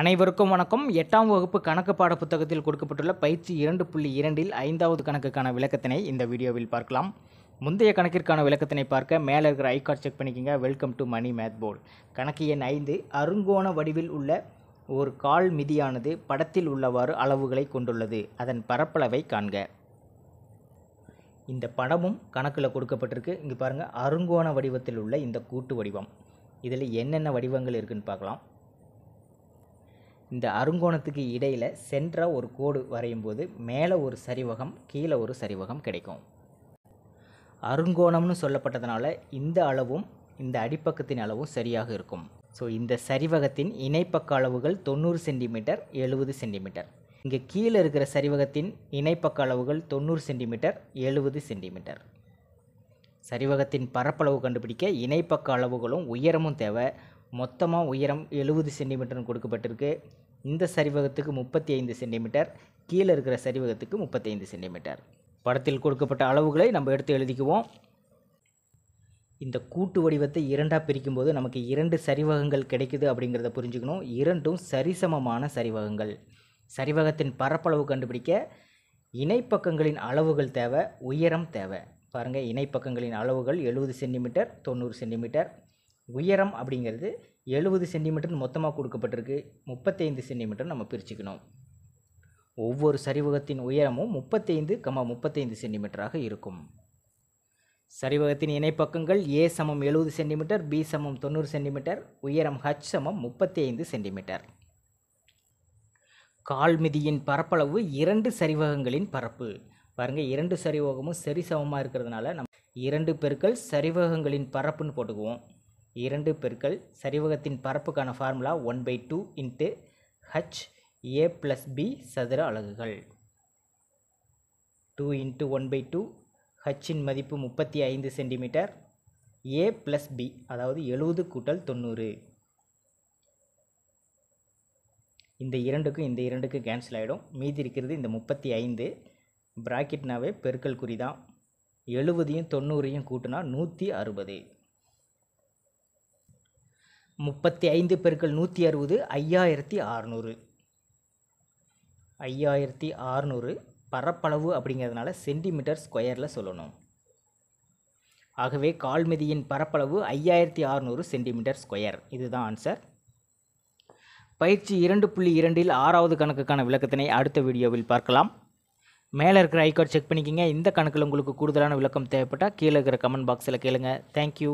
அனைவருக்கும் வணக்கம் எட்டாம் வகுப்பு கணக்கு பாட புத்தகத்தில் கொடுக்கப்பட்டுள்ள பயிற்சி இரண்டு புள்ளி இரண்டில் ஐந்தாவது கணக்குக்கான விளக்கத்தினை இந்த வீடியோவில் பார்க்கலாம் முந்தைய கணக்கிற்கான விளக்கத்தினை பார்க்க மேலே இருக்கிற ஐகார்ட் செக் பண்ணிக்கோங்க welcome to Mani math board கணக்கு எண் ஐந்து அருங்கோண வடிவில் உள்ள ஒரு கால் மிதியானது படத்தில் உள்ளவாறு அளவுகளை கொண்டுள்ளது அதன் பரப்பளவை காண்க இந்த படமும் கணக்கில் கொடுக்கப்பட்டிருக்கு இங்கே பாருங்கள் அருங்கோண வடிவத்தில் உள்ள இந்த கூட்டு வடிவம் இதில் என்னென்ன வடிவங்கள் இருக்குதுன்னு பார்க்கலாம் இந்த அருங்கோணத்துக்கு இடையில் சென்டராக ஒரு கோடு வரையும் போது மேலே ஒரு சரிவகம் கீழே ஒரு சரிவகம் கிடைக்கும் அருங்கோணம்னு சொல்லப்பட்டதுனால இந்த அளவும் இந்த அடிப்பக்கத்தின் அளவும் சரியாக இருக்கும் ஸோ இந்த சரிவகத்தின் இணைப்பக்க அளவுகள் தொண்ணூறு சென்டிமீட்டர் எழுபது சென்டிமீட்டர் இங்கே கீழே இருக்கிற சரிவகத்தின் இணைப்பக்க அளவுகள் தொண்ணூறு சென்டிமீட்டர் எழுபது சென்டிமீட்டர் சரிவகத்தின் பரப்பளவு கண்டுபிடிக்க இணைப்பக்க அளவுகளும் உயரமும் தேவை மொத்தமாக உயரம் எழுபது சென்டிமீட்டர்னு கொடுக்கப்பட்டிருக்கு இந்த சரிவகத்துக்கு முப்பத்தி ஐந்து சென்டிமீட்டர் கீழே இருக்கிற சரிவகத்துக்கு முப்பத்தைந்து சென்டிமீட்டர் படத்தில் கொடுக்கப்பட்ட அளவுகளை நம்ம எடுத்து எழுதிக்குவோம் இந்த கூட்டு வடிவத்தை இரண்டாக பிரிக்கும்போது நமக்கு இரண்டு சரிவகங்கள் கிடைக்குது அப்படிங்கிறத புரிஞ்சுக்கணும் இரண்டும் சரிசமமான சரிவகங்கள் சரிவகத்தின் பரப்பளவு கண்டுபிடிக்க இணைப்பக்கங்களின் அளவுகள் தேவை உயரம் தேவை பாருங்கள் இணைப்பக்கங்களின் அளவுகள் எழுபது சென்டிமீட்டர் தொண்ணூறு சென்டிமீட்டர் உயரம் அப்படிங்கிறது எழுபது சென்டிமீட்டர் மொத்தமாக கொடுக்கப்பட்டிருக்கு முப்பத்தைந்து சென்டிமீட்டர் நம்ம பிரிச்சுக்கணும் ஒவ்வொரு சரிவகத்தின் உயரமும் முப்பத்தைந்து கம்மா முப்பத்தைந்து சென்டிமீட்டராக இருக்கும் சரிவகத்தின் இணைப்பக்கங்கள் ஏ சமம் எழுபது சென்டிமீட்டர் பி சமம் தொண்ணூறு சென்டிமீட்டர் உயரம் ஹச் சமம் முப்பத்தி ஐந்து சென்டிமீட்டர் கால்மிதியின் பரப்பளவு இரண்டு சரிவகங்களின் பரப்பு பாருங்கள் இரண்டு சரிவகமும் சரி சமமாக இருக்கிறதுனால நம் இரண்டு பெருக்கள் சரிவகங்களின் பரப்புன்னு போட்டுக்குவோம் இரண்டு பெருக்கல் சரிவகத்தின் பரப்புக்கான formula one by two into H A plus B சதுர அலகுகள் two into one by two ஹச்சின் மதிப்பு முப்பத்தி ஐந்து சென்டிமீட்டர் ஏ ப்ளஸ் பி அதாவது எழுபது கூட்டல் தொண்ணூறு இந்த இரண்டுக்கும் இந்த இரண்டுக்கும் கேன்சல் ஆகிடும் மீதி இருக்கிறது இந்த முப்பத்தி ஐந்து ப்ராக்கெட்னாவே பெருக்கல் குறிதான் எழுபதையும் தொண்ணூறையும் கூட்டினா நூற்றி அறுபது முப்பத்தி ஐந்து பெருக்கள் நூற்றி அறுபது ஐயாயிரத்தி ஆறுநூறு ஐயாயிரத்தி ஆறுநூறு பரப்பளவு அப்படிங்கிறதுனால சென்டிமீட்டர் ஸ்கொயரில் சொல்லணும் ஆகவே கால்மிதியின் பரப்பளவு ஐயாயிரத்தி ஆறுநூறு சென்டிமீட்டர் ஸ்கொயர் இதுதான் ஆன்சர் பயிற்சி இரண்டு புள்ளி இரண்டில் ஆறாவது கணக்குக்கான விளக்கத்தினை அடுத்த வீடியோவில் பார்க்கலாம் மேலே இருக்கிற ஐக்கார்டு செக் பண்ணிக்கிங்க இந்த கணக்கில் உங்களுக்கு கூடுதலான விளக்கம் தேவைப்பட்டால் கீழே இருக்கிற கமெண்ட் பாக்ஸில் கேளுங்கள் தேங்க்யூ